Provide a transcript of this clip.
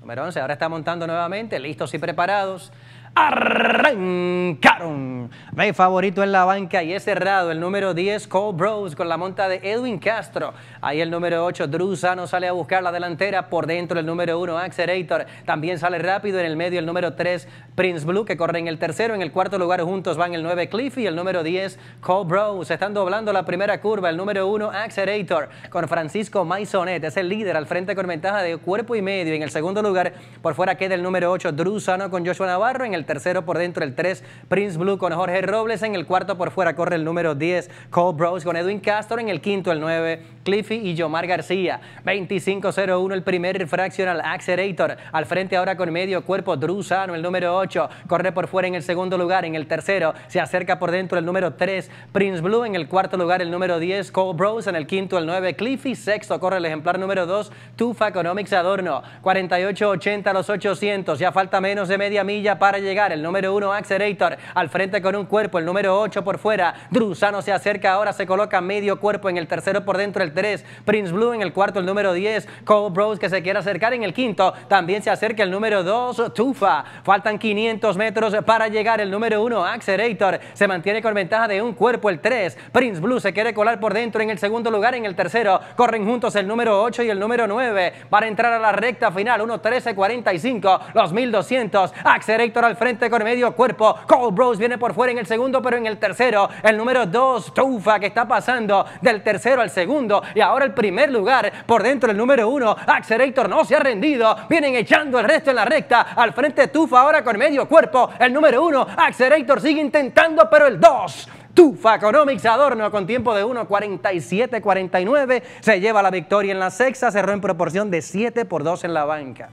Número 11, ahora está montando nuevamente, listos y preparados arrancaron. Mi favorito en la banca y es cerrado el número 10, Cole Bros, con la monta de Edwin Castro. Ahí el número 8, Drusano sale a buscar la delantera. Por dentro el número 1, Accelerator. También sale rápido. En el medio el número 3, Prince Blue, que corre en el tercero. En el cuarto lugar juntos van el 9, Cliff Y el número 10, Cole Bros. Están doblando la primera curva. El número 1, Accelerator, con Francisco Maisonet. Es el líder al frente con ventaja de cuerpo y medio. En el segundo lugar, por fuera queda el número 8, Drusano con Joshua Navarro. En el el tercero por dentro el 3 Prince Blue con Jorge Robles, en el cuarto por fuera corre el número 10 Cole Bros con Edwin Castro, en el quinto el 9 Cliffy y Yomar García. 25-01 el primer fractional accelerator. Al frente ahora con medio cuerpo Drusano, el número 8. Corre por fuera en el segundo lugar, en el tercero. Se acerca por dentro el número 3, Prince Blue. En el cuarto lugar el número 10, Cole Bros. En el quinto el 9, Cliffy. Sexto corre el ejemplar número 2, Tufa Economics Adorno. 48-80 los 800. Ya falta menos de media milla para llegar. El número 1, Accelerator. Al frente con un cuerpo, el número 8 por fuera. Drusano se acerca ahora, se coloca medio cuerpo en el tercero por dentro, el 3. Prince Blue en el cuarto, el número 10. Cold Bros que se quiere acercar en el quinto. También se acerca el número 2, Tufa. Faltan 500 metros para llegar. El número 1, Accelerator, se mantiene con ventaja de un cuerpo. El 3, Prince Blue se quiere colar por dentro en el segundo lugar. En el tercero, corren juntos el número 8 y el número 9 para entrar a la recta final. 13, 45 los 1200. Accelerator al frente con medio cuerpo. Cold Bros viene por fuera en el segundo, pero en el tercero, el número 2, Tufa, que está pasando del tercero al segundo y ahora el primer lugar por dentro el número uno. Accelerator no se ha rendido, vienen echando el resto en la recta, al frente Tufa ahora con medio cuerpo, el número uno. Accelerator sigue intentando, pero el dos. Tufa Economics Adorno con tiempo de 47 49 se lleva la victoria en la sexta, cerró en proporción de 7 por 2 en la banca.